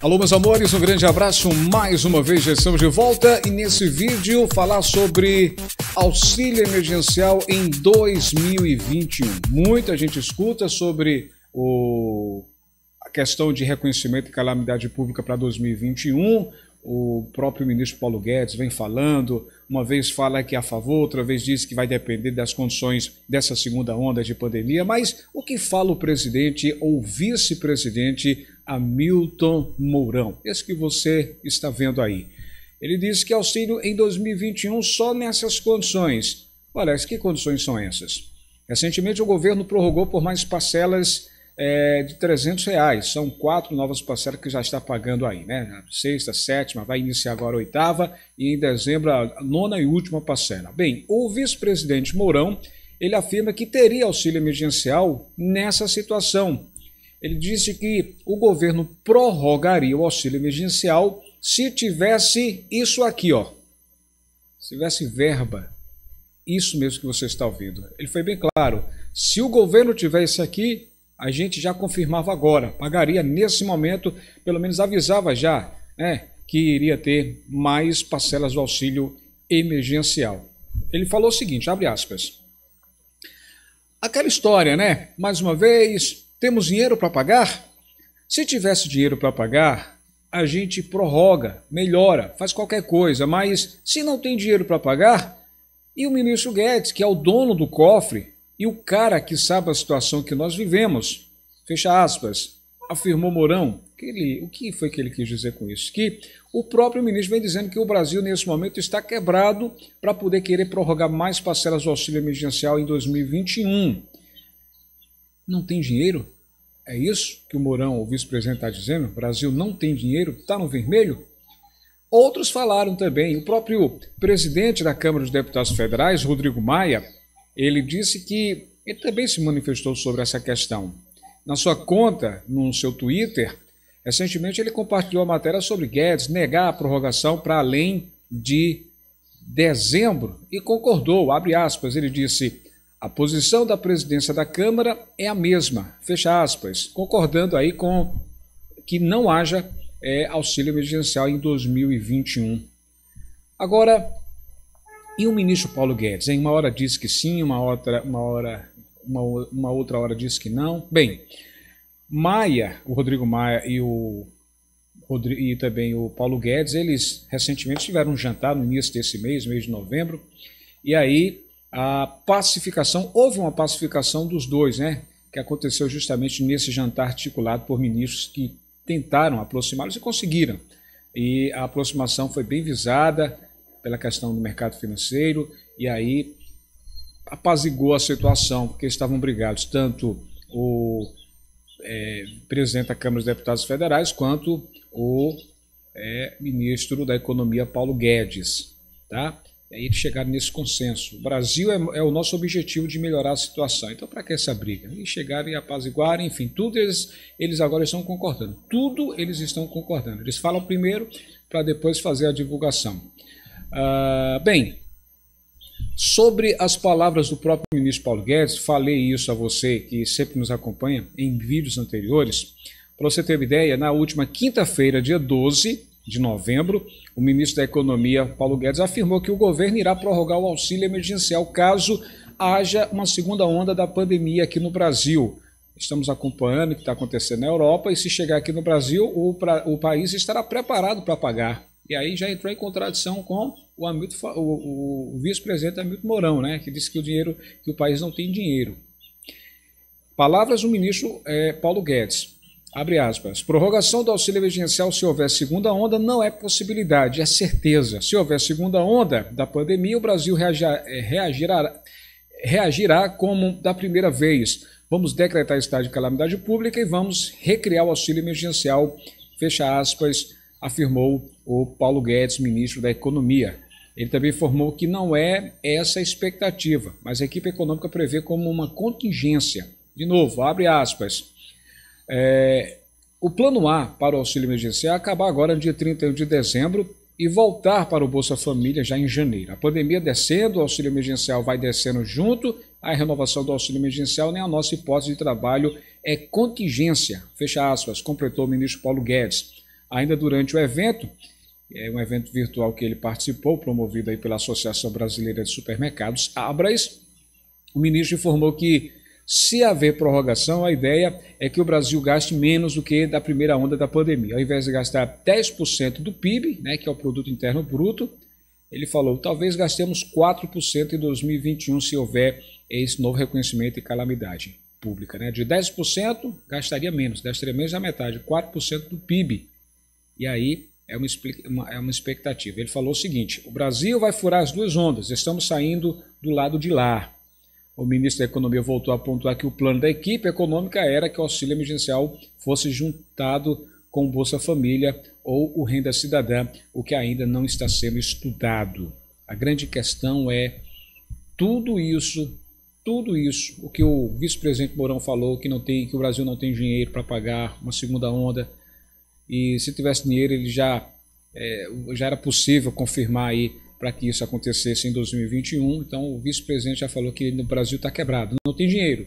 Alô, meus amores, um grande abraço. Mais uma vez já estamos de volta e nesse vídeo falar sobre auxílio emergencial em 2021. Muita gente escuta sobre o a questão de reconhecimento de calamidade pública para 2021. O próprio ministro Paulo Guedes vem falando, uma vez fala que é a favor, outra vez diz que vai depender das condições dessa segunda onda de pandemia, mas o que fala o presidente ou vice-presidente Hamilton Mourão, esse que você está vendo aí. Ele disse que auxílio em 2021 só nessas condições. Olha, que condições são essas? Recentemente o governo prorrogou por mais parcelas é, de 300 reais. São quatro novas parcelas que já está pagando aí, né? Sexta, sétima, vai iniciar agora a oitava e em dezembro a nona e última parcela. Bem, o vice-presidente Mourão ele afirma que teria auxílio emergencial nessa situação. Ele disse que o governo prorrogaria o auxílio emergencial se tivesse isso aqui, ó. Se tivesse verba. Isso mesmo que você está ouvindo. Ele foi bem claro. Se o governo tivesse aqui, a gente já confirmava agora, pagaria nesse momento, pelo menos avisava já, né, que iria ter mais parcelas do auxílio emergencial. Ele falou o seguinte, abre aspas. Aquela história, né? Mais uma vez, temos dinheiro para pagar? Se tivesse dinheiro para pagar, a gente prorroga, melhora, faz qualquer coisa, mas se não tem dinheiro para pagar, e o ministro Guedes, que é o dono do cofre e o cara que sabe a situação que nós vivemos, fecha aspas, afirmou Mourão. Que ele, o que foi que ele quis dizer com isso? Que o próprio ministro vem dizendo que o Brasil, nesse momento, está quebrado para poder querer prorrogar mais parcelas do auxílio emergencial em 2021 não tem dinheiro? É isso que o Mourão, o vice-presidente, está dizendo? O Brasil não tem dinheiro, está no vermelho? Outros falaram também. O próprio presidente da Câmara dos Deputados Federais, Rodrigo Maia, ele disse que ele também se manifestou sobre essa questão. Na sua conta, no seu Twitter, recentemente ele compartilhou a matéria sobre Guedes negar a prorrogação para além de dezembro e concordou, abre aspas, ele disse: a posição da presidência da Câmara é a mesma, fecha aspas, concordando aí com que não haja é, auxílio emergencial em 2021. Agora, e o ministro Paulo Guedes? Em uma hora diz que sim, uma outra, uma hora, uma, uma outra hora diz que não. Bem, Maia, o Rodrigo Maia e o e também o Paulo Guedes, eles recentemente tiveram um jantar no início desse mês, mês de novembro, e aí a pacificação, houve uma pacificação dos dois, né? Que aconteceu justamente nesse jantar articulado por ministros que tentaram aproximá-los e conseguiram. E a aproximação foi bem visada pela questão do mercado financeiro e aí apazigou a situação, porque estavam brigados tanto o é, presidente da Câmara dos Deputados Federais quanto o é, ministro da Economia Paulo Guedes, tá? E é aí chegaram nesse consenso. O Brasil é, é o nosso objetivo de melhorar a situação. Então, para que essa briga? E chegaram e apaziguaram, enfim, tudo eles, eles agora estão concordando. Tudo eles estão concordando. Eles falam primeiro para depois fazer a divulgação. Ah, bem, sobre as palavras do próprio ministro Paulo Guedes, falei isso a você que sempre nos acompanha em vídeos anteriores. Para você ter uma ideia, na última quinta-feira, dia 12, de novembro, o ministro da Economia, Paulo Guedes, afirmou que o governo irá prorrogar o auxílio emergencial caso haja uma segunda onda da pandemia aqui no Brasil. Estamos acompanhando o que está acontecendo na Europa e se chegar aqui no Brasil, o, pra, o país estará preparado para pagar. E aí já entrou em contradição com o, o, o vice-presidente Hamilton Mourão, né, que disse que o dinheiro que o país não tem dinheiro. Palavras do ministro é, Paulo Guedes. Abre aspas. Prorrogação do auxílio emergencial se houver segunda onda não é possibilidade, é certeza. Se houver segunda onda da pandemia, o Brasil reagirá, eh, reagirá, reagirá como da primeira vez. Vamos decretar estado de calamidade pública e vamos recriar o auxílio emergencial. Fecha aspas, afirmou o Paulo Guedes, ministro da Economia. Ele também informou que não é essa a expectativa, mas a equipe econômica prevê como uma contingência. De novo, abre aspas. É, o plano A para o auxílio emergencial é acabar agora no dia 31 de dezembro e voltar para o Bolsa Família já em janeiro. A pandemia descendo, o auxílio emergencial vai descendo junto, a renovação do auxílio emergencial nem né, a nossa hipótese de trabalho é contingência. Fecha aspas, completou o ministro Paulo Guedes. Ainda durante o evento, é um evento virtual que ele participou, promovido aí pela Associação Brasileira de Supermercados, Abras, o ministro informou que se haver prorrogação, a ideia é que o Brasil gaste menos do que da primeira onda da pandemia. Ao invés de gastar 10% do PIB, né, que é o produto interno bruto, ele falou: talvez gastemos 4% em 2021 se houver esse novo reconhecimento e calamidade pública. Né? De 10%, gastaria menos, gastaria menos da metade, 4% do PIB. E aí é uma, uma, é uma expectativa. Ele falou o seguinte: o Brasil vai furar as duas ondas, estamos saindo do lado de lá o ministro da Economia voltou a pontuar que o plano da equipe econômica era que o auxílio emergencial fosse juntado com o Bolsa Família ou o Renda Cidadã, o que ainda não está sendo estudado. A grande questão é tudo isso, tudo isso, o que o vice-presidente Mourão falou que não tem, que o Brasil não tem dinheiro para pagar uma segunda onda e se tivesse dinheiro ele já é, já era possível confirmar aí para que isso acontecesse em 2021. Então, o vice-presidente já falou que no Brasil está quebrado, não tem dinheiro.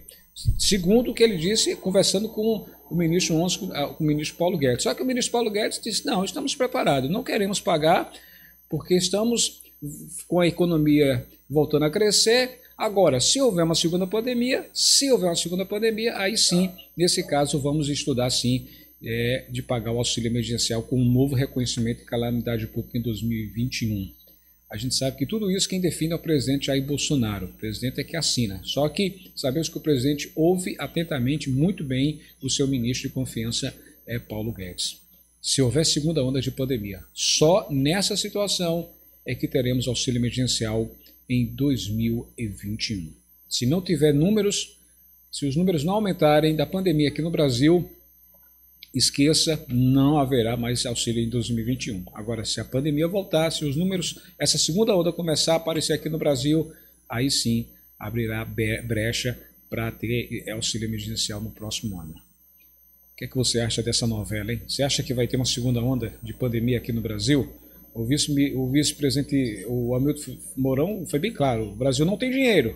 Segundo o que ele disse, conversando com o ministro Ons, ah, com o ministro Paulo Guedes. Só que o ministro Paulo Guedes disse: não, estamos preparados, não queremos pagar, porque estamos com a economia voltando a crescer. Agora, se houver uma segunda pandemia, se houver uma segunda pandemia, aí sim, nesse caso, vamos estudar sim é, de pagar o auxílio emergencial com um novo reconhecimento de calamidade pública em 2021. A gente sabe que tudo isso quem define é o presidente Jair Bolsonaro. O presidente é que assina. Só que sabemos que o presidente ouve atentamente muito bem o seu ministro de confiança, é Paulo Guedes. Se houver segunda onda de pandemia, só nessa situação é que teremos auxílio emergencial em 2021. Se não tiver números, se os números não aumentarem da pandemia aqui no Brasil, esqueça, não haverá mais auxílio em 2021. Agora, se a pandemia voltar, se os números, essa segunda onda começar a aparecer aqui no Brasil, aí sim abrirá brecha para ter eh, auxílio emergencial no próximo ano. O que é que você acha dessa novela, hein? Você acha que vai ter uma segunda onda de pandemia aqui no Brasil? O vice-presidente, o, vice o Hamilton Mourão, foi bem claro: o Brasil não tem dinheiro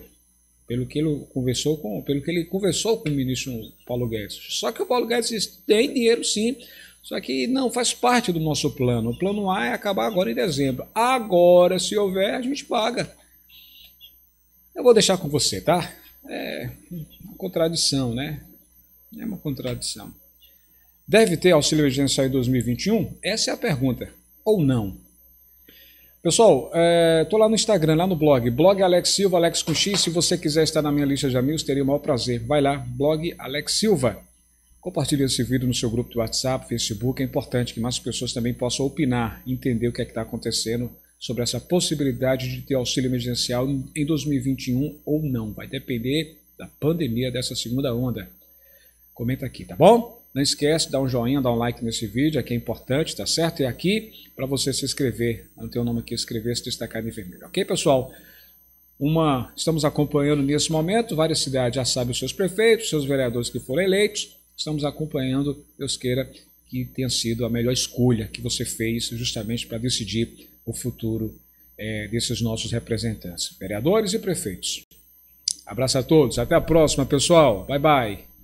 pelo que ele conversou com, pelo que ele conversou com o ministro Paulo Guedes. Só que o Paulo Guedes disse, tem dinheiro sim, só que não faz parte do nosso plano. O plano A é acabar agora em dezembro. Agora, se houver, a gente paga. Eu vou deixar com você, tá? É uma contradição, né? É uma contradição. Deve ter auxílio emergencial em 2021? Essa é a pergunta. Ou não? Pessoal, estou é, lá no Instagram, lá no blog, blog Alex Silva, Alex com X. Se você quiser estar na minha lista de amigos, teria o maior prazer. Vai lá, blog Alex Silva. Compartilhe esse vídeo no seu grupo de WhatsApp, Facebook. É importante que mais pessoas também possam opinar, entender o que é está acontecendo sobre essa possibilidade de ter auxílio emergencial em 2021 ou não. Vai depender da pandemia dessa segunda onda. Comenta aqui, tá bom? Não esquece de dar um joinha, dar um like nesse vídeo, aqui é importante, tá certo? E aqui, para você se inscrever, não tem o nome aqui, escrever, se destacar em vermelho. Ok, pessoal? Uma, estamos acompanhando nesse momento, várias cidades já sabem os seus prefeitos, seus vereadores que foram eleitos. Estamos acompanhando, Deus queira, que tenha sido a melhor escolha que você fez justamente para decidir o futuro é, desses nossos representantes, vereadores e prefeitos. Abraço a todos, até a próxima, pessoal. Bye, bye.